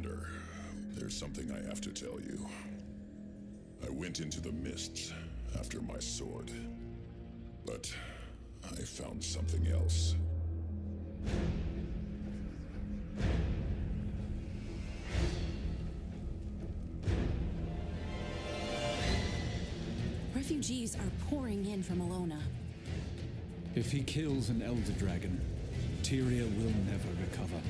Commander, there's something I have to tell you. I went into the mists after my sword, but I found something else. Refugees are pouring in from Alona. If he kills an Elder Dragon, Tyria will never recover.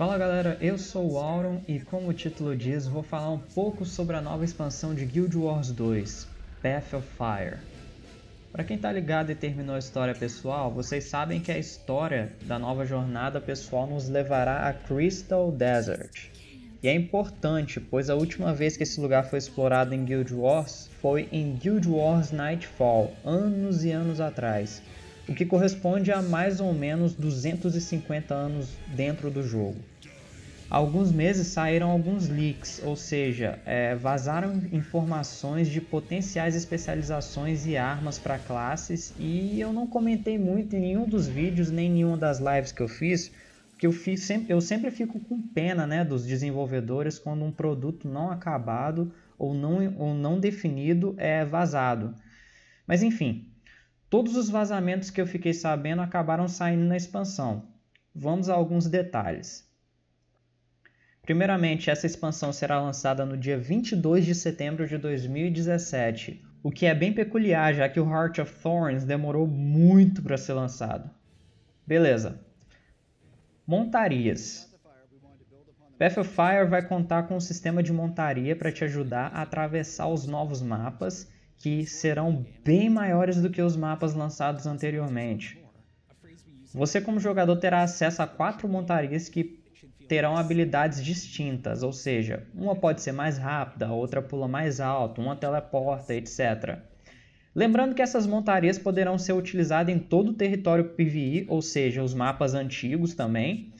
Fala galera, eu sou o Auron e como o título diz, vou falar um pouco sobre a nova expansão de Guild Wars 2, Path of Fire. Para quem tá ligado e terminou a história pessoal, vocês sabem que a história da nova jornada pessoal nos levará a Crystal Desert. E é importante, pois a última vez que esse lugar foi explorado em Guild Wars foi em Guild Wars Nightfall, anos e anos atrás o que corresponde a mais ou menos 250 anos dentro do jogo. Há alguns meses saíram alguns leaks, ou seja, é, vazaram informações de potenciais especializações e armas para classes, e eu não comentei muito em nenhum dos vídeos nem em nenhuma das lives que eu fiz, porque eu, fiz sempre, eu sempre fico com pena né, dos desenvolvedores quando um produto não acabado ou não, ou não definido é vazado. Mas enfim, Todos os vazamentos que eu fiquei sabendo acabaram saindo na expansão. Vamos a alguns detalhes. Primeiramente, essa expansão será lançada no dia 22 de setembro de 2017, o que é bem peculiar, já que o Heart of Thorns demorou muito para ser lançado. Beleza. Montarias. Path of Fire vai contar com um sistema de montaria para te ajudar a atravessar os novos mapas que serão bem maiores do que os mapas lançados anteriormente. Você, como jogador, terá acesso a quatro montarias que terão habilidades distintas, ou seja, uma pode ser mais rápida, outra pula mais alto, uma teleporta, etc. Lembrando que essas montarias poderão ser utilizadas em todo o território PvE, ou seja, os mapas antigos também,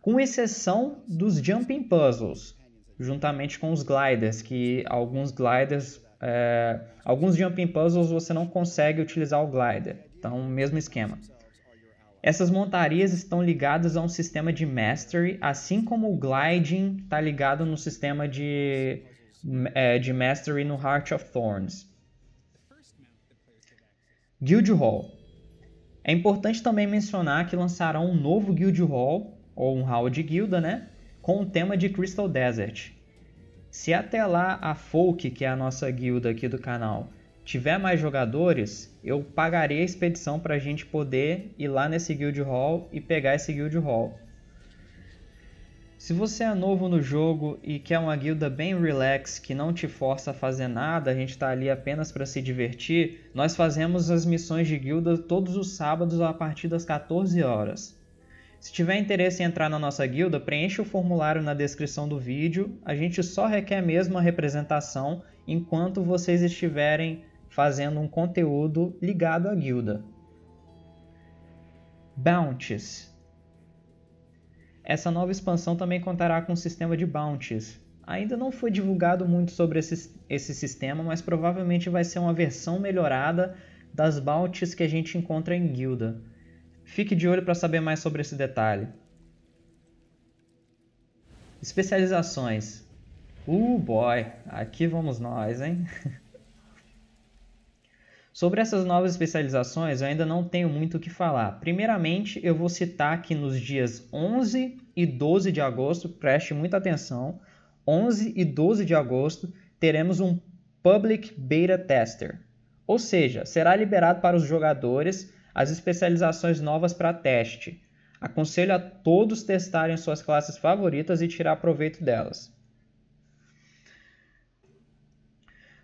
com exceção dos jumping puzzles, juntamente com os gliders, que alguns gliders é, alguns jumping puzzles você não consegue utilizar o glider, então mesmo esquema. Essas montarias estão ligadas a um sistema de mastery, assim como o gliding está ligado no sistema de, é, de mastery no Heart of Thorns. Guild Hall. É importante também mencionar que lançarão um novo Guild Hall, ou um hall de guilda, né? Com o tema de Crystal Desert, se até lá a Folk, que é a nossa guilda aqui do canal, tiver mais jogadores, eu pagarei a expedição para a gente poder ir lá nesse Guild Hall e pegar esse Guild Hall. Se você é novo no jogo e quer uma guilda bem relax, que não te força a fazer nada, a gente está ali apenas para se divertir, nós fazemos as missões de guilda todos os sábados a partir das 14 horas. Se tiver interesse em entrar na nossa guilda, preencha o formulário na descrição do vídeo. A gente só requer mesmo a representação enquanto vocês estiverem fazendo um conteúdo ligado à guilda. Bounties. Essa nova expansão também contará com um sistema de bounties. Ainda não foi divulgado muito sobre esse, esse sistema, mas provavelmente vai ser uma versão melhorada das bounties que a gente encontra em guilda. Fique de olho para saber mais sobre esse detalhe. Especializações. Uh, boy, aqui vamos nós, hein? Sobre essas novas especializações, eu ainda não tenho muito o que falar. Primeiramente, eu vou citar que nos dias 11 e 12 de agosto, preste muita atenção, 11 e 12 de agosto, teremos um Public Beta Tester. Ou seja, será liberado para os jogadores as especializações novas para teste. Aconselho a todos testarem suas classes favoritas e tirar proveito delas.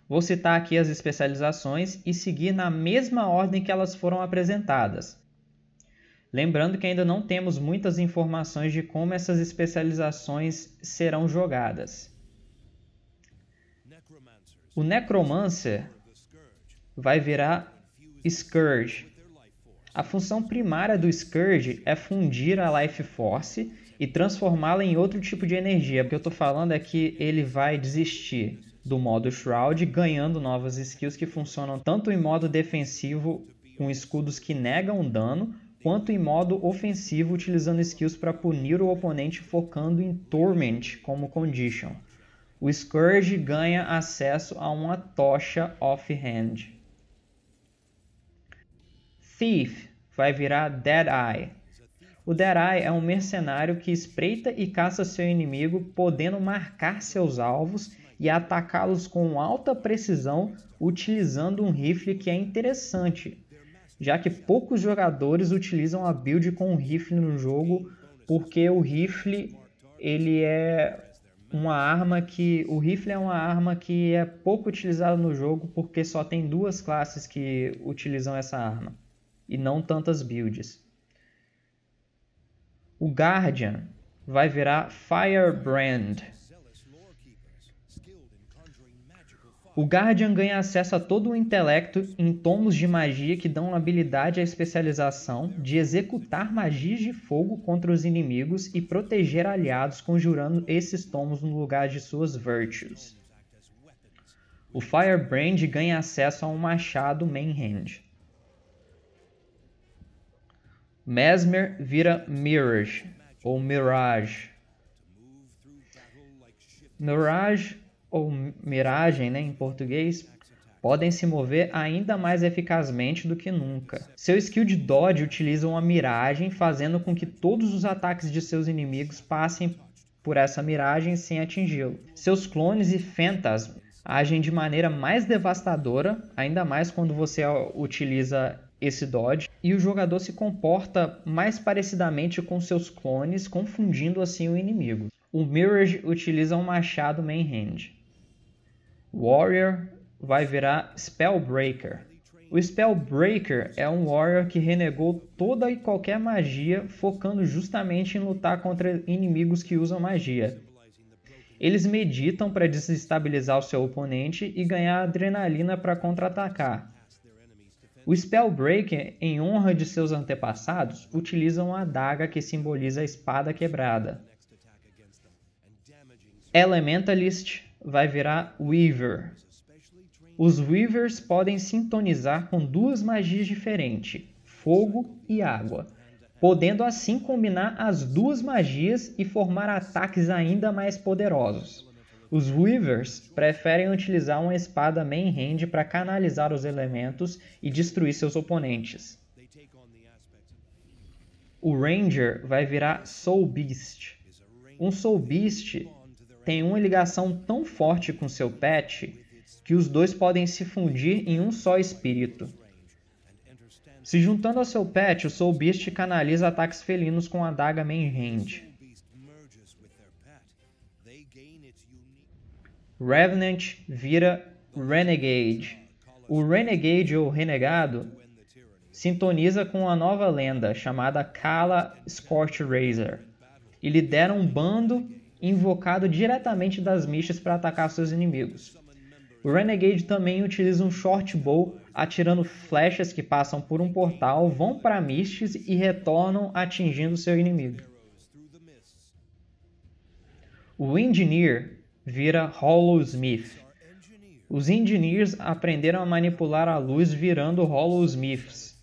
Vou citar aqui as especializações e seguir na mesma ordem que elas foram apresentadas. Lembrando que ainda não temos muitas informações de como essas especializações serão jogadas. O Necromancer vai virar Scourge, a função primária do Scourge é fundir a Life Force e transformá-la em outro tipo de energia. O que eu estou falando é que ele vai desistir do modo Shroud, ganhando novas skills que funcionam tanto em modo defensivo com escudos que negam dano, quanto em modo ofensivo utilizando skills para punir o oponente focando em Torment como condition. O Scourge ganha acesso a uma tocha offhand. Thief vai virar Dead Eye. O Dead Eye é um mercenário que espreita e caça seu inimigo, podendo marcar seus alvos e atacá-los com alta precisão utilizando um rifle que é interessante, já que poucos jogadores utilizam a build com um rifle no jogo, porque o rifle ele é uma arma que o rifle é uma arma que é pouco utilizada no jogo porque só tem duas classes que utilizam essa arma e não tantas builds. O Guardian vai virar Firebrand. O Guardian ganha acesso a todo o intelecto em tomos de magia que dão habilidade à especialização de executar magias de fogo contra os inimigos e proteger aliados conjurando esses tomos no lugar de suas virtues. O Firebrand ganha acesso a um machado Mainhand. Mesmer vira Mirage ou Mirage. Mirage ou miragem, né, em português, podem se mover ainda mais eficazmente do que nunca. Seu skill de dodge utiliza uma miragem, fazendo com que todos os ataques de seus inimigos passem por essa miragem sem atingi-lo. Seus clones e fantasmas agem de maneira mais devastadora, ainda mais quando você utiliza esse dodge, e o jogador se comporta mais parecidamente com seus clones, confundindo assim o inimigo. O Mirage utiliza um machado main hand. Warrior vai virar Spellbreaker. O Spellbreaker é um Warrior que renegou toda e qualquer magia, focando justamente em lutar contra inimigos que usam magia. Eles meditam para desestabilizar o seu oponente e ganhar adrenalina para contra-atacar. O Spellbreaker, em honra de seus antepassados, utiliza uma adaga que simboliza a espada quebrada. Elementalist vai virar Weaver. Os Weavers podem sintonizar com duas magias diferentes, fogo e água, podendo assim combinar as duas magias e formar ataques ainda mais poderosos. Os Weavers preferem utilizar uma espada main-hand para canalizar os elementos e destruir seus oponentes. O Ranger vai virar Soul Beast. Um Soul Beast tem uma ligação tão forte com seu pet que os dois podem se fundir em um só espírito. Se juntando ao seu pet, o Soul Beast canaliza ataques felinos com a daga main-hand. Revenant vira Renegade. O Renegade ou Renegado sintoniza com a nova lenda chamada Kala Scorch Razor e lidera um bando invocado diretamente das mists para atacar seus inimigos. O Renegade também utiliza um Short Bow atirando flechas que passam por um portal, vão para mists e retornam atingindo seu inimigo. O Engineer vira Hollow Smith. Os engineers aprenderam a manipular a luz virando Hollow Smiths.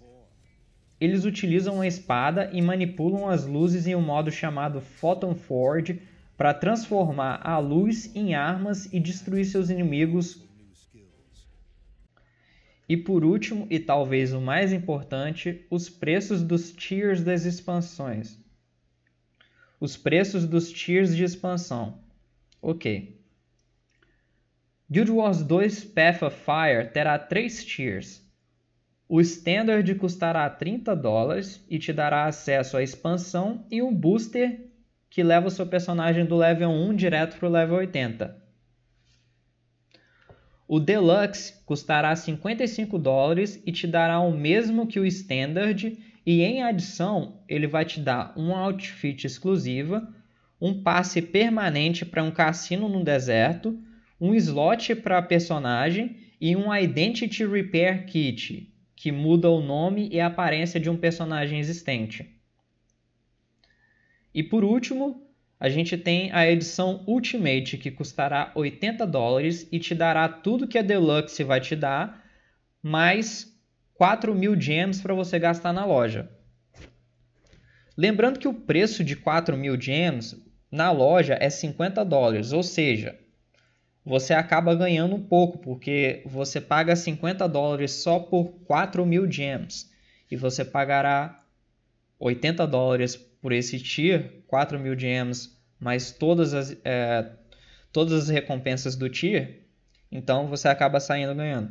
Eles utilizam uma espada e manipulam as luzes em um modo chamado Photon Forge para transformar a luz em armas e destruir seus inimigos. E por último, e talvez o mais importante, os preços dos tiers das expansões. Os preços dos tiers de expansão. Ok. Guild Wars 2 Path of Fire terá três tiers. O Standard custará 30 dólares e te dará acesso à expansão e um booster que leva o seu personagem do level 1 direto para o level 80. O Deluxe custará 55 dólares e te dará o mesmo que o Standard, e em adição, ele vai te dar um outfit exclusiva um passe permanente para um cassino no deserto, um slot para personagem e um Identity Repair Kit, que muda o nome e a aparência de um personagem existente. E por último, a gente tem a edição Ultimate, que custará 80 dólares e te dará tudo que a Deluxe vai te dar, mais 4 mil gems para você gastar na loja. Lembrando que o preço de 4 mil gems na loja é 50 dólares, ou seja, você acaba ganhando um pouco, porque você paga 50 dólares só por 4 mil gems e você pagará 80 dólares por esse tier, 4 mil gems, mais todas as, é, todas as recompensas do tier, então você acaba saindo ganhando.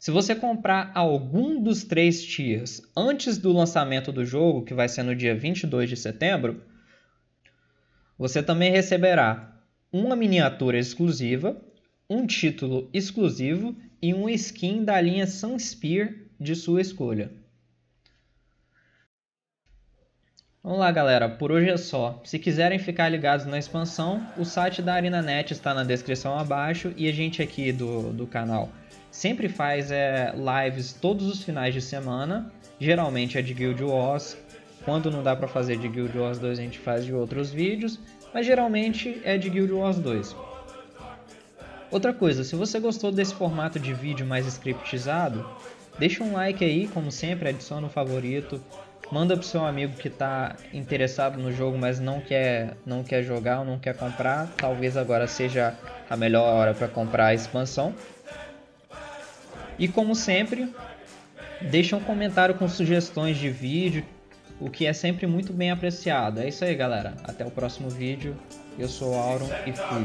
Se você comprar algum dos três tiers antes do lançamento do jogo, que vai ser no dia 22 de setembro, você também receberá uma miniatura exclusiva, um título exclusivo e um skin da linha Sunspear de sua escolha. Vamos lá, galera. Por hoje é só. Se quiserem ficar ligados na expansão, o site da ArenaNet está na descrição abaixo e a gente aqui do, do canal sempre faz é, lives todos os finais de semana. Geralmente é de Guild Wars, quando não dá para fazer de Guild Wars 2, a gente faz de outros vídeos, mas geralmente é de Guild Wars 2. Outra coisa, se você gostou desse formato de vídeo mais scriptizado, deixa um like aí, como sempre, adiciona um favorito, manda pro seu amigo que tá interessado no jogo, mas não quer, não quer jogar ou não quer comprar, talvez agora seja a melhor hora para comprar a expansão. E como sempre, deixa um comentário com sugestões de vídeo, o que é sempre muito bem apreciado. É isso aí, galera. Até o próximo vídeo. Eu sou o Auron e fui.